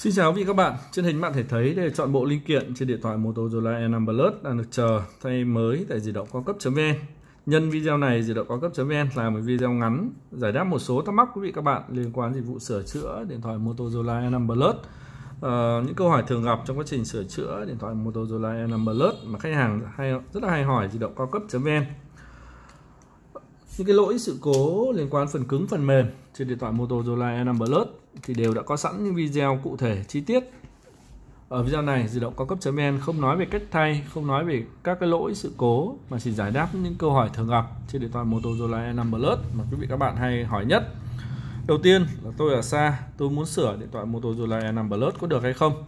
Xin chào quý vị các bạn, trên hình bạn thể thấy để chọn bộ linh kiện trên điện thoại Motorola E5 Plus đang được chờ thay mới tại di động cao cấp.vn. Nhân video này di động cao cấp.vn là một video ngắn giải đáp một số thắc mắc quý vị các bạn liên quan dịch vụ sửa chữa điện thoại Motorola E5 Plus. À, những câu hỏi thường gặp trong quá trình sửa chữa điện thoại Motorola E5 Plus mà khách hàng hay rất là hay hỏi di động cao cấp.vn những cái lỗi sự cố liên quan phần cứng phần mềm trên điện thoại Motorola E5 Plus thì đều đã có sẵn những video cụ thể chi tiết ở video này di động cao cấp.vn không nói về cách thay không nói về các cái lỗi sự cố mà chỉ giải đáp những câu hỏi thường gặp trên điện thoại Motorola E5 Plus mà quý vị các bạn hay hỏi nhất đầu tiên là tôi ở xa tôi muốn sửa điện thoại Motorola E5 Plus có được hay không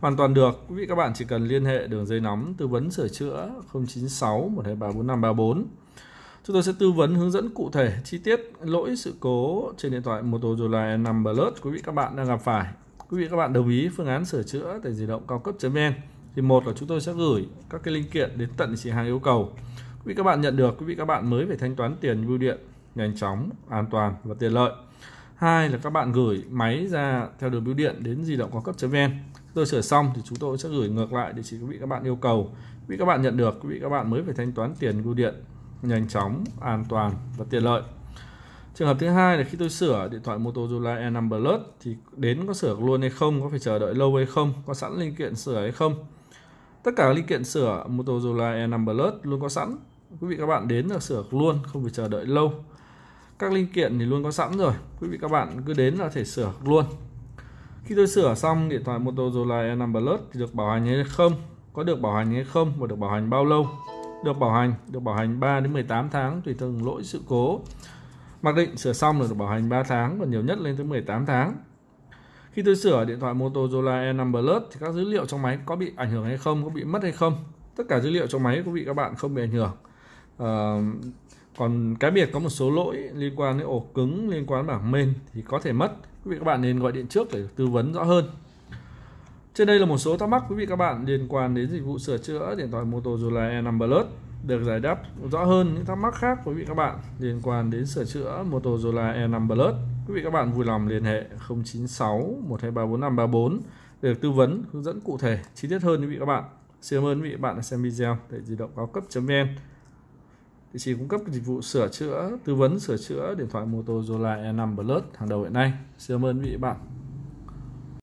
hoàn toàn được quý vị các bạn chỉ cần liên hệ đường dây nóng tư vấn sửa chữa 096 123 4534 Chúng tôi sẽ tư vấn hướng dẫn cụ thể chi tiết lỗi sự cố trên điện thoại Motorola E5 Plus quý vị các bạn đang gặp phải. Quý vị các bạn đồng ý phương án sửa chữa tại di động cao cấp.vn thì một là chúng tôi sẽ gửi các cái linh kiện đến tận chị hàng yêu cầu. Quý vị các bạn nhận được, quý vị các bạn mới phải thanh toán tiền bưu điện nhanh chóng, an toàn và tiện lợi. Hai là các bạn gửi máy ra theo đường bưu điện đến di động cao cấp.vn. Tôi sửa xong thì chúng tôi sẽ gửi ngược lại địa chỉ quý vị các bạn yêu cầu. Quý vị các bạn nhận được, quý vị các bạn mới phải thanh toán tiền bưu điện nhanh chóng, an toàn và tiện lợi. Trường hợp thứ hai là khi tôi sửa điện thoại Motorola E 5 Plus thì đến có sửa luôn hay không, có phải chờ đợi lâu hay không, có sẵn linh kiện sửa hay không. Tất cả linh kiện sửa Motorola E 5 Plus luôn có sẵn. Quý vị các bạn đến là sửa luôn, không phải chờ đợi lâu. Các linh kiện thì luôn có sẵn rồi. Quý vị các bạn cứ đến là thể sửa luôn. Khi tôi sửa xong điện thoại Motorola E 5 Plus thì được bảo hành hay không, có được bảo hành hay không và được bảo hành bao lâu được bảo hành, được bảo hành 3 đến 18 tháng tùy từng lỗi sự cố. Mặc định sửa xong là được bảo hành 3 tháng và nhiều nhất lên tới 18 tháng. Khi tôi sửa điện thoại Motorola E5 Plus thì các dữ liệu trong máy có bị ảnh hưởng hay không, có bị mất hay không. Tất cả dữ liệu trong máy quý vị các bạn không bị ảnh hưởng. À, còn cái biệt có một số lỗi liên quan đến ổ cứng, liên quan đến bảng main thì có thể mất. Quý vị các bạn nên gọi điện trước để tư vấn rõ hơn. Trên đây là một số thắc mắc quý vị các bạn liên quan đến dịch vụ sửa chữa điện thoại Motorola E5 Plus được giải đáp rõ hơn những thắc mắc khác quý vị các bạn liên quan đến sửa chữa Motorola E5 Plus. Quý vị các bạn vui lòng liên hệ 096 1234534 để được tư vấn hướng dẫn cụ thể chi tiết hơn quý vị các bạn. Xin cảm ơn quý vị các bạn đã xem video tại di động cao cấp.vn. Địa chỉ cung cấp dịch vụ sửa chữa, tư vấn sửa chữa điện thoại Motorola E5 Plus hàng đầu hiện nay. Xin cảm ơn quý vị các bạn.